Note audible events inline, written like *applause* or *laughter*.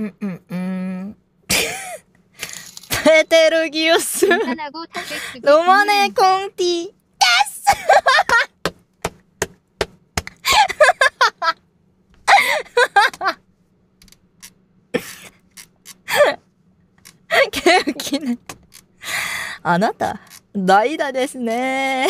んんん。ペテルギウスロマネコンティです元気 *laughs* ね。あなた、代打ですね。